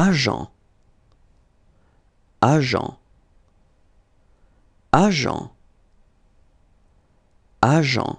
agent agent agent agent